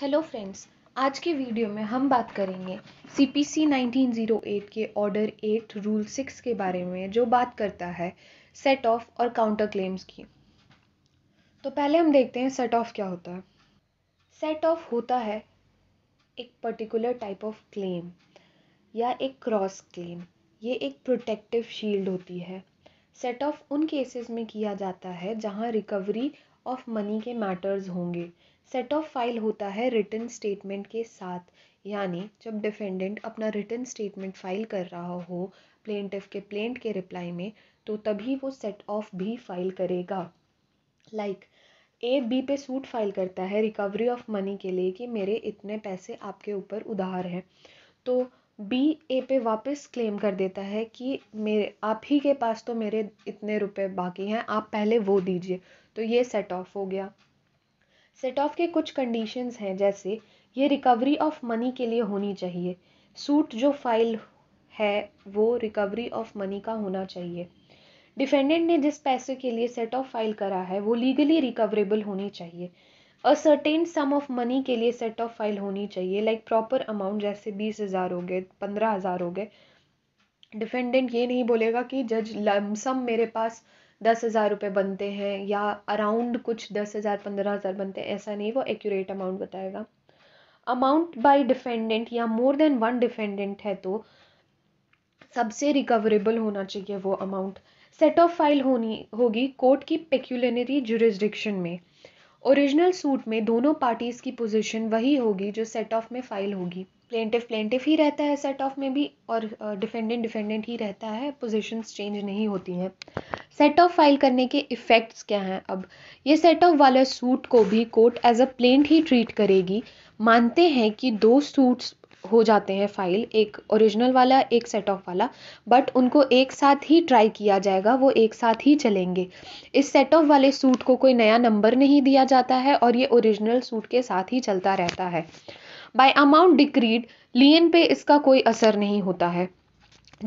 hello friends आज के video में हम बात करेंगे सी पी सी नाइनटीन के ऑर्डर एट रूल सिक्स के बारे में जो बात करता है सेट ऑफ और काउंटर क्लेम्स की तो पहले हम देखते हैं सेट ऑफ क्या होता है सेट ऑफ होता है एक पर्टिकुलर टाइप ऑफ क्लेम या एक क्रॉस क्लेम ये एक प्रोटेक्टिव शील्ड होती है सेट ऑफ उन केसेस में किया जाता है जहाँ रिकवरी ऑफ मनी के मैटर्स होंगे सेट ऑफ फाइल होता है रिटर्न स्टेटमेंट के साथ यानी जब डिफेंडेंट अपना रिटर्न स्टेटमेंट फाइल कर रहा हो प्लेंटिफ के प्लेंट के रिप्लाई में तो तभी वो सेट ऑफ भी फाइल करेगा लाइक like, ए बी पे सूट फाइल करता है रिकवरी ऑफ मनी के लिए कि मेरे इतने पैसे आपके ऊपर उधार हैं तो बी ए पे वापस क्लेम कर देता है कि मेरे आप ही के पास तो मेरे इतने रुपए बाकी हैं आप पहले वो दीजिए तो ये सेट ऑफ हो गया सेट ऑफ के कुछ कंडीशंस हैं जैसे ये रिकवरी ऑफ मनी के लिए होनी चाहिए सूट जो फाइल है वो रिकवरी ऑफ मनी का होना चाहिए डिफेंडेंट ने जिस पैसे के लिए सेट ऑफ फाइल करा है वो लीगली रिकवरेबल होनी चाहिए a certain sum of money के लिए सेट ऑफ फाइल होनी चाहिए लाइक प्रॉपर अमाउंट जैसे बीस हज़ार हो गए पंद्रह हज़ार हो गए डिफेंडेंट ये नहीं बोलेगा कि जज लमसम मेरे पास दस हज़ार रुपये बनते हैं या अराउंड कुछ दस हज़ार पंद्रह हज़ार बनते हैं ऐसा नहीं वो एक्यूरेट अमाउंट बताएगा अमाउंट बाय डिफेंडेंट या मोर देन वन डिफेंडेंट है तो सबसे रिकवरेबल होना चाहिए वो अमाउंट सेट ऑफ फाइल होनी होगी कोर्ट की पेक्यूलनरी जुरिस्डिक्शन में ओरिजिनल सूट में दोनों पार्टीज़ की पोजीशन वही होगी जो सेट ऑफ में फाइल होगी प्लेंटिफ प्लेंटिफ ही रहता है सेट ऑफ में भी और डिफेंडेंट डिफेंडेंट ही रहता है पोजीशंस चेंज नहीं होती हैं सेट ऑफ फाइल करने के इफ़ेक्ट्स क्या हैं अब ये सेट ऑफ वाले सूट को भी कोर्ट एज अ प्लेंट ही ट्रीट करेगी मानते हैं कि दो सूट्स हो जाते हैं फाइल एक ओरिजिनल वाला एक सेट ऑफ वाला बट उनको एक साथ ही ट्राई किया जाएगा वो एक साथ ही चलेंगे इस सेट ऑफ वाले सूट को कोई नया नंबर नहीं दिया जाता है और ये ओरिजिनल सूट के साथ ही चलता रहता है बाय अमाउंट डिक्रीड लियन पे इसका कोई असर नहीं होता है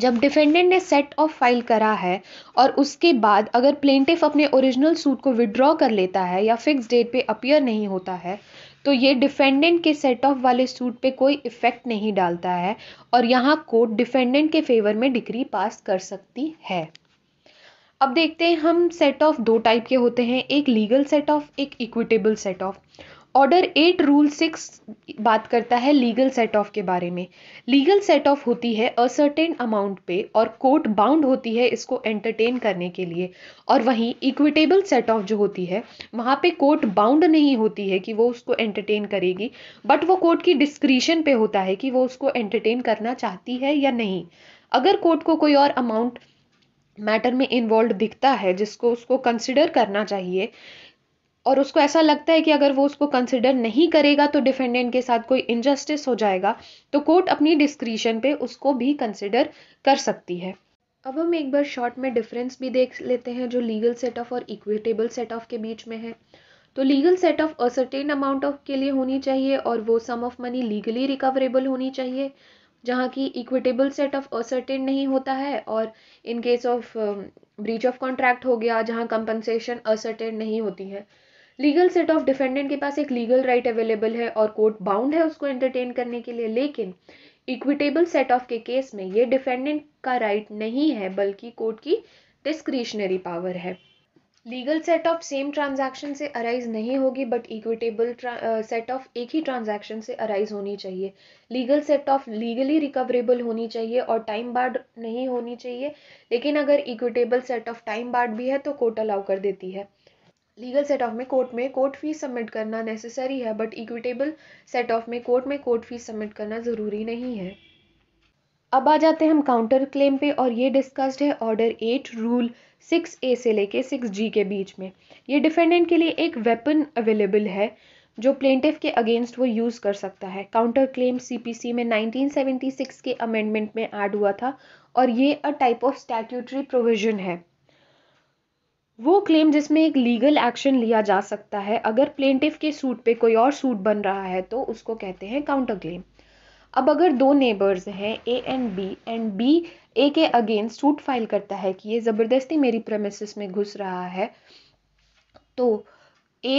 जब डिफेंडेंट ने सेट ऑफ फाइल करा है और उसके बाद अगर प्लेंटिफ अपने ओरिजिनल सूट को विड्रॉ कर लेता है या फिक्स डेट पे अपियर नहीं होता है तो ये डिफेंडेंट के सेट ऑफ वाले सूट पे कोई इफेक्ट नहीं डालता है और यहाँ कोर्ट डिफेंडेंट के फेवर में डिग्री पास कर सकती है अब देखते हैं हम सेट ऑफ दो टाइप के होते हैं एक लीगल सेट ऑफ एक equitable set off order eight rule six बात करता है लीगल सेट ऑफ के बारे में लीगल सेट ऑफ होती है असर्टेन अमाउंट पे और कोर्ट बाउंड होती है इसको एंटरटेन करने के लिए और वहीं इक्विटेबल सेट ऑफ जो होती है वहाँ पे कोर्ट बाउंड नहीं होती है कि वो उसको एंटरटेन करेगी बट वो कोर्ट की डिस्क्रिशन पे होता है कि वो उसको एंटरटेन करना चाहती है या नहीं अगर कोर्ट को कोई और अमाउंट मैटर में इन्वॉल्व दिखता है जिसको उसको कंसिडर करना चाहिए और उसको ऐसा लगता है कि अगर वो उसको कंसिडर नहीं करेगा तो डिफेंडेंट के साथ कोई इनजस्टिस हो जाएगा तो कोर्ट अपनी डिस्क्रिशन पे उसको भी कंसिडर कर सकती है अब हम एक बार शॉर्ट में डिफरेंस भी देख लेते हैं जो लीगल सेट ऑफ और इक्विटेबल सेट ऑफ के बीच में है तो legal set off ascertain amount of के लिए होनी चाहिए और वो sum of money legally recoverable होनी चाहिए जहाँ की इक्विटेबल सेट ऑफ असर्टेन नहीं होता है और in case of breach of contract हो गया जहाँ कंपनसेशन असर्टेन नहीं होती है लीगल सेट ऑफ डिफेंडेंट के पास एक लीगल राइट अवेलेबल है और कोर्ट बाउंड है उसको एंटरटेन करने के लिए लेकिन इक्विटेबल सेट ऑफ के केस में ये डिफेंडेंट का राइट नहीं है बल्कि कोर्ट की डिस्क्रिशनरी पावर है legal set off same transaction से अराइज नहीं होगी बट इक्विटेबल सेट ऑफ एक ही ट्रांजैक्शन से अराइज होनी चाहिए legal set off legally recoverable होनी चाहिए और टाइम बार्ड नहीं होनी चाहिए लेकिन अगर equitable set off time barred भी है तो कोर्ट अलाउ कर देती है लीगल सेट ऑफ में कोर्ट में कोर्ट फीस सबमिट करना नेसेसरी है बट इक्विटेबल सेट ऑफ में कोर्ट में कोर्ट फीस सबमिट करना ज़रूरी नहीं है अब आ जाते हैं हम काउंटर क्लेम पे और ये डिस्कस्ड है order eight rule six A से लेके सिक्स जी के बीच में ये डिफेंडेंट के लिए एक वेपन अवेलेबल है जो प्लेंटिफ के अगेंस्ट वो यूज़ कर सकता है काउंटर क्लेम सीपीसी में 1976 के अमेंडमेंट में ऐड हुआ था और ये a type of statutory provision है वो क्लेम जिसमें एक लीगल एक्शन लिया जा सकता है अगर प्लेंटिफ के सूट पे कोई और सूट बन रहा है तो उसको कहते हैं काउंटर क्लेम अब अगर दो नेबर्स हैं A and B and B A के अगेंस्ट सूट फाइल करता है कि ये ज़बरदस्ती मेरी प्रेमिस में घुस रहा है तो ए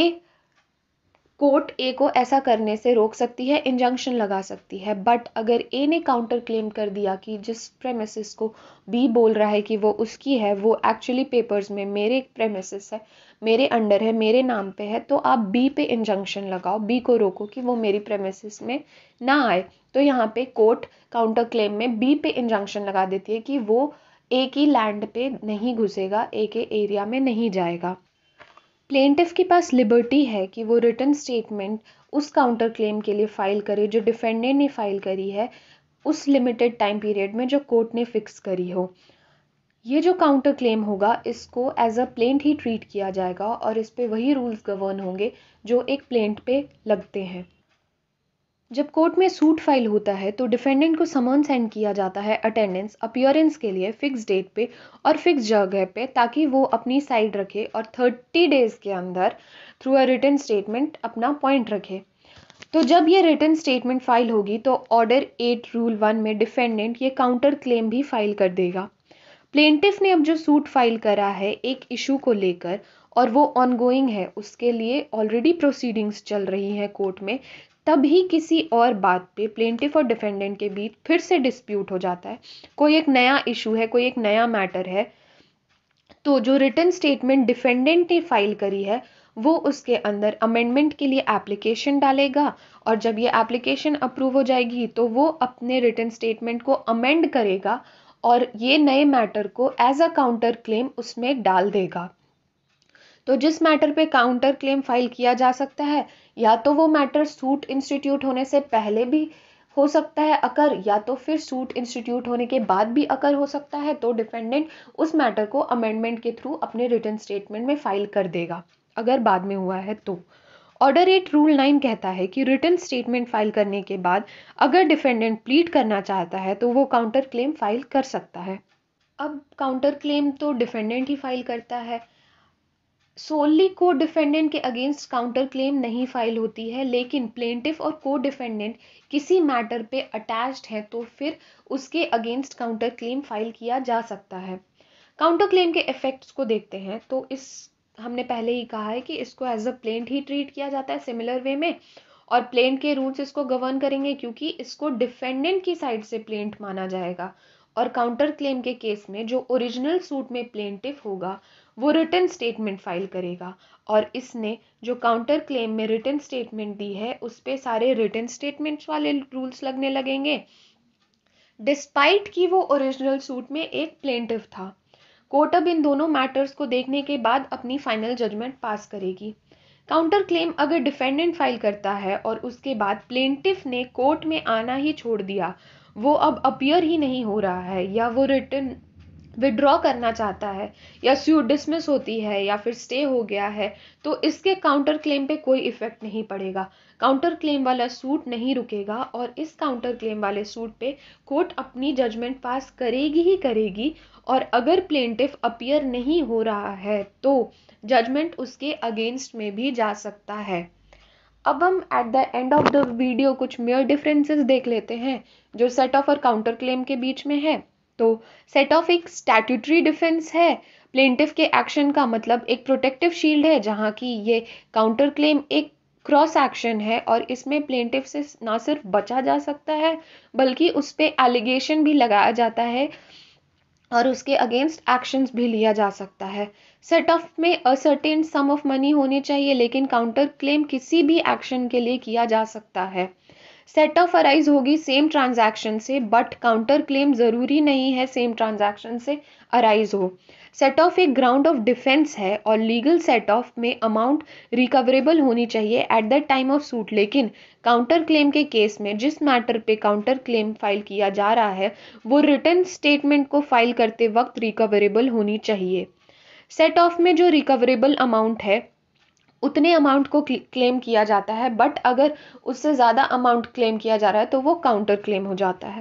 कोर्ट ए को ऐसा करने से रोक सकती है इंजंक्शन लगा सकती है बट अगर ए ने काउंटर क्लेम कर दिया कि जिस प्रेमिस को बी बोल रहा है कि वो उसकी है वो एक्चुअली पेपर्स में मेरे प्रेमिस है मेरे अंडर है मेरे नाम पे है तो आप बी पे इंजंक्शन लगाओ बी को रोको कि वो मेरी प्रेमिस में ना आए तो यहाँ पे कोर्ट काउंटर क्लेम में बी पे इंजंक्शन लगा देती है कि वो ए की लैंड पे नहीं घुसेगा ए के एरिया में नहीं जाएगा प्लेंटिफ़ के पास लिबर्टी है कि वो रिटर्न स्टेटमेंट उस काउंटर क्लेम के लिए फ़ाइल करे जो डिफेंडेंट ने फ़ाइल करी है उस लिमिटेड टाइम पीरियड में जो कोर्ट ने फ़िक्स करी हो ये जो काउंटर क्लेम होगा इसको एज अ प्लेंट ही ट्रीट किया जाएगा और इस पर वही रूल्स गवर्न होंगे जो एक प्लेंट पे लगते हैं जब कोर्ट में सूट फाइल होता है तो डिफेंडेंट को समन सेंड किया जाता है अटेंडेंस अपियरेंस के लिए फिक्स डेट पे और फिक्स जगह पे ताकि वो अपनी साइड रखे और थर्टी डेज़ के अंदर थ्रू अ रिटर्न स्टेटमेंट अपना पॉइंट रखे तो जब ये रिटर्न स्टेटमेंट फाइल होगी तो ऑर्डर एट रूल वन में डिफेंडेंट ये काउंटर क्लेम भी फाइल कर देगा प्लेंटिफ ने अब जो सूट फाइल करा है एक इशू को लेकर और वो ऑनगोइंग है उसके लिए ऑलरेडी प्रोसीडिंग्स चल रही हैं कोर्ट में तभी किसी और बात पे प्लेंटिफ और डिफेंडेंट के बीच फिर से डिस्प्यूट हो जाता है कोई एक नया इशू है कोई एक नया मैटर है तो जो रिटर्न स्टेटमेंट डिफेंडेंट ने फाइल करी है वो उसके अंदर अमेंडमेंट के लिए एप्लीकेशन डालेगा और जब ये एप्लीकेशन अप्रूव हो जाएगी तो वो अपने रिटर्न स्टेटमेंट को अमेंड करेगा और ये नए मैटर को एज अ काउंटर क्लेम उसमें डाल देगा तो जिस मैटर पे काउंटर क्लेम फाइल किया जा सकता है या तो वो मैटर सूट इंस्टीट्यूट होने से पहले भी हो सकता है अकर या तो फिर सूट इंस्टीट्यूट होने के बाद भी अकर हो सकता है तो डिफेंडेंट उस मैटर को अमेंडमेंट के थ्रू अपने रिटर्न स्टेटमेंट में फाइल कर देगा अगर बाद में हुआ है तो ऑर्डर एट रूल नाइन कहता है कि रिटर्न स्टेटमेंट फाइल करने के बाद अगर डिफेंडेंट प्लीट करना चाहता है तो वो काउंटर क्लेम फाइल कर सकता है अब काउंटर क्लेम तो डिफेंडेंट ही फाइल करता है सोलली को डिफेंडेंट के अगेंस्ट काउंटर क्लेम नहीं फाइल होती है लेकिन प्लेंटिफ और को डिफेंडेंट किसी मैटर पे अटैच्ड है तो फिर उसके अगेंस्ट काउंटर क्लेम फाइल किया जा सकता है काउंटर क्लेम के इफेक्ट्स को देखते हैं तो इस हमने पहले ही कहा है कि इसको एज अ प्लेंट ही ट्रीट किया जाता है सिमिलर वे में और प्लेंट के रूल्स इसको गवर्न करेंगे क्योंकि इसको डिफेंडेंट की साइड से प्लेंट माना जाएगा और काउंटर क्लेम के केस में जो ओरिजिनल सूट में प्लेंटिफ होगा वो रिटर्न स्टेटमेंट फाइल करेगा और इसने जो काउंटर क्लेम में रिटर्न स्टेटमेंट दी है उस पर सारे रिटर्न स्टेटमेंट्स वाले रूल्स लगने लगेंगे डिस्पाइट कि वो ओरिजिनल सूट में एक प्लेंटिव था कोर्ट अब इन दोनों मैटर्स को देखने के बाद अपनी फाइनल जजमेंट पास करेगी काउंटर क्लेम अगर डिफेंडेंट फाइल करता है और उसके बाद प्लेंटिफ ने कोर्ट में आना ही छोड़ दिया वो अब अपीयर ही नहीं हो रहा है या वो रिटर्न विड्रॉ करना चाहता है या स्यू डिसमिस होती है या फिर स्टे हो गया है तो इसके काउंटर क्लेम पे कोई इफेक्ट नहीं पड़ेगा काउंटर क्लेम वाला सूट नहीं रुकेगा और इस काउंटर क्लेम वाले सूट पे कोर्ट अपनी जजमेंट पास करेगी ही करेगी और अगर प्लेंटिफ अपियर नहीं हो रहा है तो जजमेंट उसके अगेंस्ट में भी जा सकता है अब हम at the end of the video कुछ मेयर डिफरेंसेस देख लेते हैं जो सेट ऑफ और काउंटर क्लेम के बीच में तो है तो सेट ऑफ एक स्टैट्यूटरी डिफेंस है प्लेंटिफ के एक्शन का मतलब एक प्रोटेक्टिव शील्ड है जहाँ की ये काउंटर क्लेम एक क्रॉस एक्शन है और इसमें प्लेंटिव से ना सिर्फ बचा जा सकता है बल्कि उस पर एलिगेशन भी लगाया जाता है और उसके अगेंस्ट एक्शंस भी लिया जा सकता है सेट ऑफ में असर्टेन सम ऑफ मनी होने चाहिए लेकिन काउंटर क्लेम किसी भी एक्शन के लिए किया जा सकता है सेट ऑफ अराइज होगी सेम ट्रांजैक्शन से बट काउंटर क्लेम ज़रूरी नहीं है सेम ट्रांजैक्शन से अराइज हो सेट ऑफ एक ग्राउंड ऑफ डिफेंस है और लीगल सेट ऑफ में अमाउंट रिकवरेबल होनी चाहिए at the time of suit लेकिन काउंटर क्लेम के केस में जिस मैटर पे काउंटर क्लेम फाइल किया जा रहा है वो रिटर्न स्टेटमेंट को फाइल करते वक्त रिकवरेबल होनी चाहिए सेट ऑफ में जो रिकवरेबल अमाउंट है उतने अमाउंट को क्लेम किया जाता है बट अगर उससे ज़्यादा अमाउंट क्लेम किया जा रहा है तो वो काउंटर क्लेम हो जाता है